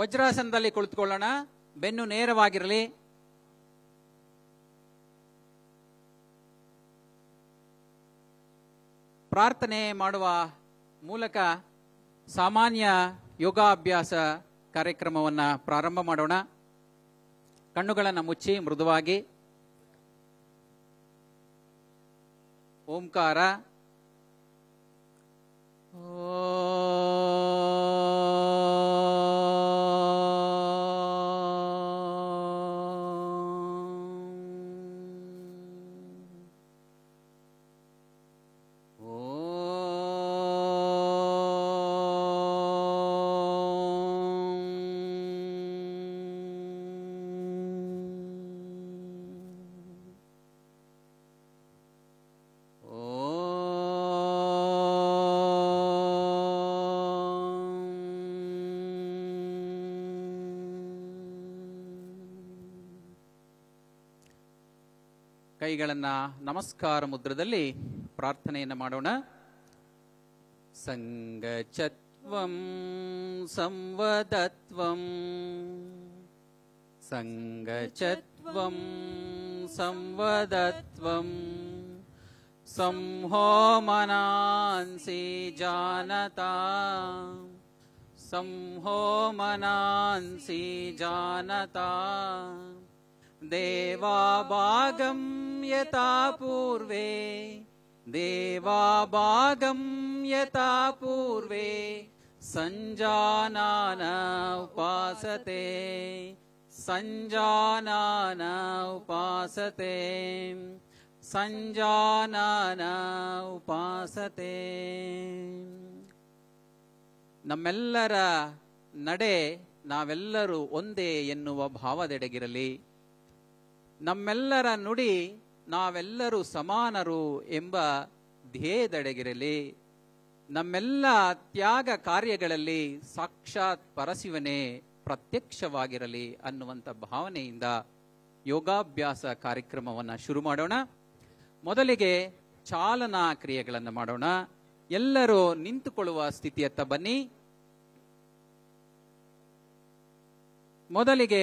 ವಜ್ರಾಸನದಲ್ಲಿ ಕುಳಿತುಕೊಳ್ಳೋಣ ಬೆನ್ನು ನೇರವಾಗಿರಲಿ ಪ್ರಾರ್ಥನೆ ಮಾಡುವ ಮೂಲಕ ಸಾಮಾನ್ಯ ಯೋಗಾಭ್ಯಾಸ ಕಾರ್ಯಕ್ರಮವನ್ನು ಪ್ರಾರಂಭ ಮಾಡೋಣ ಕಣ್ಣುಗಳನ್ನು ಮುಚ್ಚಿ ಮೃದುವಾಗಿ ಓಂಕಾರ ಓ ಕೈಗಳನ್ನು ನಮಸ್ಕಾರ ಮುದ್ರದಲ್ಲಿ ಪ್ರಾರ್ಥನೆಯನ್ನು ಮಾಡೋಣ ಸಂಗಚತ್ವಂ ಸಂವದತ್ವಂ ಸಂಗಚತ್ವಂ ಸಂವದತ್ವಂ ಜಾನತಾ ಜಾನತಾ संहोमनांसि ಜಾನತಾ ಯಥಾ ದೇವಾ ಬಾಗಂ ಯತಾ ಪೂರ್ವೇ ಸಂಜಾನ ಉಪಾಸತೆ ಸಂಜಾನ ಉಪಾಸತೆ ಸಂಜಾನ ಉಪಾಸತೆ ನಮ್ಮೆಲ್ಲರ ನಡೆ ನಾವೆಲ್ಲರೂ ಒಂದೇ ಎನ್ನುವ ಭಾವದೆಡೆಗಿರಲಿ ನಮ್ಮೆಲ್ಲರ ನುಡಿ ನಾವೆಲ್ಲರೂ ಸಮಾನರು ಎಂಬ ಧ್ಯೇಯದಡೆಗಿರಲಿ ನಮ್ಮೆಲ್ಲ ತ್ಯಾಗ ಕಾರ್ಯಗಳಲ್ಲಿ ಸಾಕ್ಷಾತ್ ಪರಶಿವನೇ ಪ್ರತ್ಯಕ್ಷವಾಗಿರಲಿ ಅನ್ನುವಂಥ ಭಾವನೆಯಿಂದ ಯೋಗಾಭ್ಯಾಸ ಕಾರ್ಯಕ್ರಮವನ್ನು ಶುರು ಮಾಡೋಣ ಮೊದಲಿಗೆ ಚಾಲನಾ ಕ್ರಿಯೆಗಳನ್ನು ಮಾಡೋಣ ಎಲ್ಲರೂ ನಿಂತುಕೊಳ್ಳುವ ಸ್ಥಿತಿಯತ್ತ ಬನ್ನಿ ಮೊದಲಿಗೆ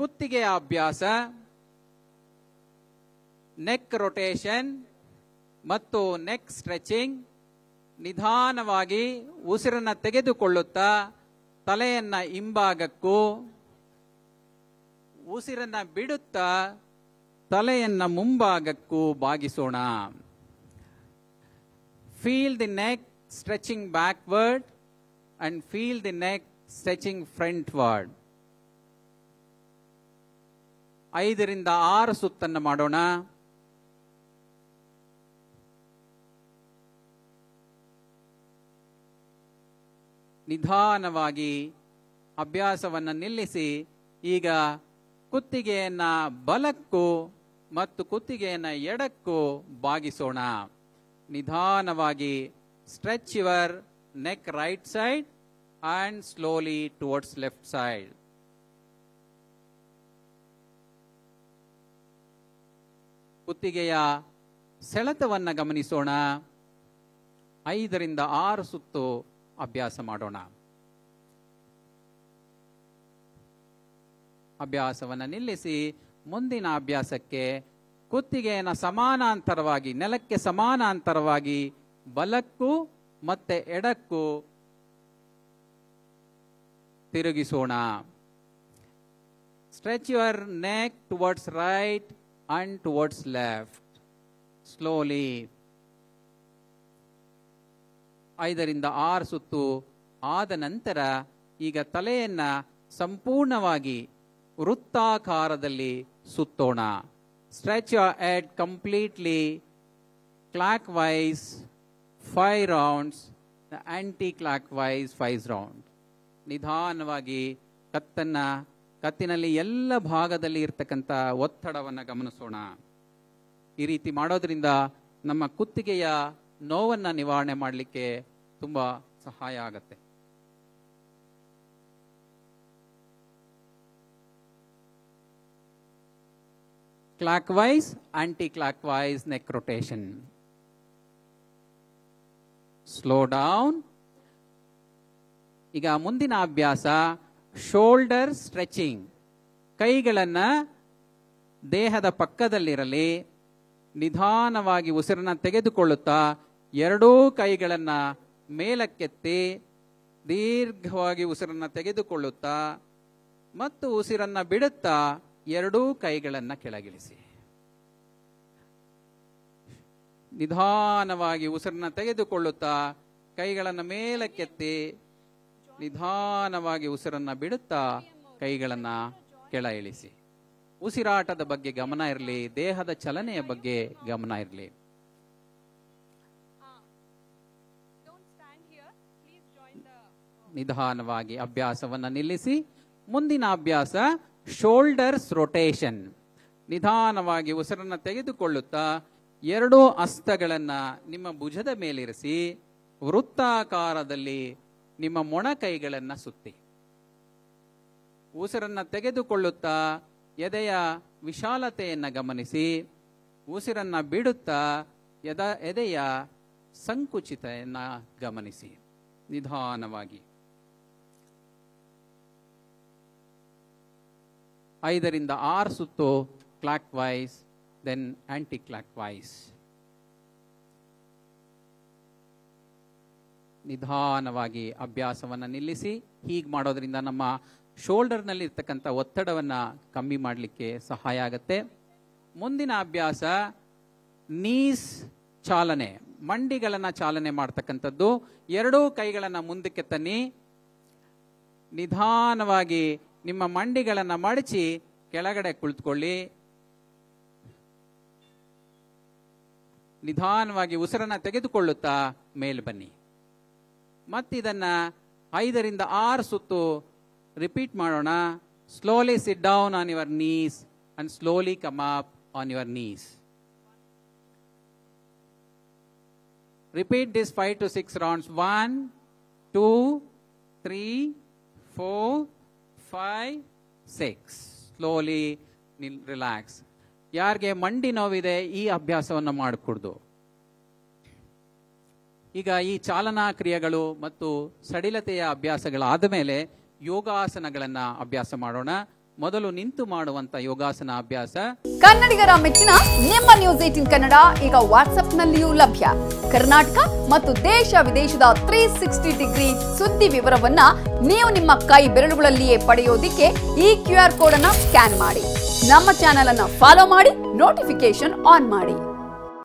ಕುತ್ತಿಗೆಯ ಅಭ್ಯಾಸ ನೆಕ್ ರೊಟೇಷನ್ ಮತ್ತು ನೆಕ್ ಸ್ಟ್ರೆಚಿಂಗ್ ನಿಧಾನವಾಗಿ ಉಸಿರನ್ನು ತೆಗೆದುಕೊಳ್ಳುತ್ತಾ ತಲೆಯನ್ನ ಹಿಂಭಾಗಕ್ಕೂ ಉಸಿರನ್ನ ಬಿಡುತ್ತಾ ತಲೆಯನ್ನ ಮುಂಭಾಗಕ್ಕೂ ಬಾಗಿಸೋಣ feel the neck stretching backward and feel the neck stretching frontward ಐದರಿಂದ ಆರು ಸುತ್ತನ್ನು ಮಾಡೋಣ ನಿಧಾನವಾಗಿ ಅಭ್ಯಾಸವನ್ನು ನಿಲ್ಲಿಸಿ ಈಗ ಕುತ್ತಿಗೆಯನ್ನ ಬಲಕ್ಕೂ ಮತ್ತು ಕುತ್ತಿಗೆಯನ್ನ ಎಡಕ್ಕೂ ಬಾಗಿಸೋಣ ನಿಧಾನವಾಗಿ stretch your neck right side and slowly towards left side ಕುತ್ತಿಗೆಯ ಸೆಳೆತವನ್ನು ಗಮನಿಸೋಣ ಐದರಿಂದ ಆರು ಸುತ್ತು ಅಭ್ಯಾಸ ಮಾಡೋಣ ಅಭ್ಯಾಸವನ್ನು ನಿಲ್ಲಿಸಿ ಮುಂದಿನ ಅಭ್ಯಾಸಕ್ಕೆ ಕುತ್ತಿಗೆಯನ್ನು ಸಮಾನಾಂತರವಾಗಿ ನೆಲಕ್ಕೆ ಸಮಾನಾಂತರವಾಗಿ ಬಲಕ್ಕೂ ಮತ್ತೆ ಎಡಕ್ಕೂ ತಿರುಗಿಸೋಣ stretch your neck towards right and towards left. Slowly. ಐದರಿಂದ ಆರು ಸುತ್ತು ಆದ ನಂತರ ಈಗ ತಲೆಯನ್ನ ಸಂಪೂರ್ಣವಾಗಿ ವೃತ್ತಾಕಾರದಲ್ಲಿ ಸುತ್ತೋಣ stretched completely clock wise five rounds clock wise five round ನಿಧಾನವಾಗಿ ಕತ್ತನ್ನು ಕತ್ತಿನಲ್ಲಿ ಎಲ್ಲ ಭಾಗದಲ್ಲಿ ಇರ್ತಕ್ಕಂಥ ಒತ್ತಡವನ್ನು ಗಮನಿಸೋಣ ಈ ರೀತಿ ಮಾಡೋದ್ರಿಂದ ನಮ್ಮ ಕುತ್ತಿಗೆಯ ನೋವನ್ನು ನಿವಾರಣೆ ಮಾಡಲಿಕ್ಕೆ ತುಂಬ ಸಹಾಯ ಆಗತ್ತೆ clockwise anticlockwise neck rotation slow down ಈಗ ಮುಂದಿನ ಅಭ್ಯಾಸ ಶೋಲ್ಡರ್ ಸ್ಟ್ರೆಚಿಂಗ್ ಕೈಗಳನ್ನು ದೇಹದ ಪಕ್ಕದಲ್ಲಿರಲಿ ನಿಧಾನವಾಗಿ ಉಸಿರನ್ನು ತೆಗೆದುಕೊಳ್ಳುತ್ತಾ ಎರಡೂ ಕೈಗಳನ್ನು ಮೇಲಕ್ಕೆತ್ತಿ ದೀರ್ಘವಾಗಿ ಉಸಿರನ್ನು ತೆಗೆದುಕೊಳ್ಳುತ್ತಾ ಮತ್ತು ಉಸಿರನ್ನು ಬಿಡುತ್ತಾ ಎರಡೂ ಕೈಗಳನ್ನು ಕೆಳಗಿಳಿಸಿ ನಿಧಾನವಾಗಿ ಉಸಿರನ್ನ ತೆಗೆದುಕೊಳ್ಳುತ್ತಾ ಕೈಗಳನ್ನು ಮೇಲಕ್ಕೆತ್ತಿ ನಿಧಾನವಾಗಿ ಉಸಿರನ್ನ ಬಿಡುತ್ತಾ ಕೈಗಳನ್ನ ಕೆಳ ಇಳಿಸಿ ಉಸಿರಾಟದ ಬಗ್ಗೆ ಗಮನ ಇರಲಿ ದೇಹದ ಚಲನೆಯ ಬಗ್ಗೆ ಗಮನ ಇರಲಿ ನಿಧಾನವಾಗಿ ಅಭ್ಯಾಸವನ್ನ ನಿಲ್ಲಿಸಿ ಮುಂದಿನ ಅಭ್ಯಾಸ ಶೋಲ್ಡರ್ಸ್ ರೊಟೇಷನ್ ನಿಧಾನವಾಗಿ ಉಸಿರನ್ನ ತೆಗೆದುಕೊಳ್ಳುತ್ತಾ ಎರಡೂ ಅಸ್ತಗಳನ್ನ ನಿಮ್ಮ ಭುಜದ ಮೇಲಿರಿಸಿ ವೃತ್ತಾಕಾರದಲ್ಲಿ ನಿಮ್ಮ ಮೊಣಕೈಗಳನ್ನು ಸುತ್ತಿ ಉಸಿರನ್ನು ತೆಗೆದುಕೊಳ್ಳುತ್ತಾ ಎದೆಯ ವಿಶಾಲತೆಯನ್ನು ಗಮನಿಸಿ ಉಸಿರನ್ನು ಬಿಡುತ್ತಾ ಎದ ಎದೆಯ ಸಂಕುಚಿತೆಯನ್ನು ಗಮನಿಸಿ ನಿಧಾನವಾಗಿ ಐದರಿಂದ ಆರು ಸುತ್ತು clockwise then anticlockwise ನಿಧಾನವಾಗಿ ಅಭ್ಯಾಸವನ್ನು ನಿಲ್ಲಿಸಿ ಹೀಗೆ ಮಾಡೋದ್ರಿಂದ ನಮ್ಮ ಶೋಲ್ಡರ್ನಲ್ಲಿ ಇರ್ತಕ್ಕಂಥ ಒತ್ತಡವನ್ನು ಕಮ್ಮಿ ಮಾಡಲಿಕ್ಕೆ ಸಹಾಯ ಆಗತ್ತೆ ಮುಂದಿನ ಅಭ್ಯಾಸ ನೀಸ್ ಚಾಲನೆ ಮಂಡಿಗಳನ್ನು ಚಾಲನೆ ಮಾಡ್ತಕ್ಕಂಥದ್ದು ಎರಡೂ ಕೈಗಳನ್ನು ಮುಂದಕ್ಕೆ ತನ್ನಿ ನಿಧಾನವಾಗಿ ನಿಮ್ಮ ಮಂಡಿಗಳನ್ನು ಮಡಚಿ ಕೆಳಗಡೆ ಕುಳಿತುಕೊಳ್ಳಿ ನಿಧಾನವಾಗಿ ಉಸಿರನ್ನು ತೆಗೆದುಕೊಳ್ಳುತ್ತಾ ಮೇಲೆ ಬನ್ನಿ ಮತ್ತಿದನ್ನ ಐದರಿಂದ ಆರು ಸುತ್ತು ರಿಪೀಟ್ ಮಾಡೋಣ slowly sit down on your knees and slowly come up on your knees repeat this five to six rounds one two three four five six slowly relax ಯಾರಿಗೆ ಮಂಡಿ ನೋವಿದೆ ಈ ಅಭ್ಯಾಸವನ್ನು ಮಾಡಿಕೊಡ್ದು ಈಗ ಈ ಚಾಲನಾ ಕ್ರಿಯೆಗಳು ಮತ್ತು ಸಡಿಲತೆಯ ಅಭ್ಯಾಸಗಳಾದ ಮೇಲೆ ಯೋಗಾಸನಗಳನ್ನು ಅಭ್ಯಾಸ ಮಾಡೋಣ ಮೊದಲು ನಿಂತು ಮಾಡುವಂತ ಯೋಗಾಸನ ಅಭ್ಯಾಸ ಕನ್ನಡಿಗರ ಮೆಚ್ಚಿನ ನಿಮ್ಮ ನ್ಯೂಸ್ ಏಟಿನ್ ಕನ್ನಡ ಈಗ ನಲ್ಲಿಯೂ ಲಭ್ಯ ಕರ್ನಾಟಕ ಮತ್ತು ದೇಶ ವಿದೇಶದ ತ್ರೀ ಸಿಕ್ಸ್ಟಿ ಡಿಗ್ರಿ ಸುದ್ದಿ ವಿವರವನ್ನ ನೀವು ನಿಮ್ಮ ಕೈ ಬೆರಳುಗಳಲ್ಲಿಯೇ ಪಡೆಯೋದಿಕ್ಕೆ ಈ ಕ್ಯೂ ಆರ್ ಕೋಡ್ ಅನ್ನ ಸ್ಕ್ಯಾನ್ ಮಾಡಿ ನಮ್ಮ ಚಾನೆಲ್ ಅನ್ನ ಫಾಲೋ ಮಾಡಿ ನೋಟಿಫಿಕೇಶನ್ ಆನ್ ಮಾಡಿ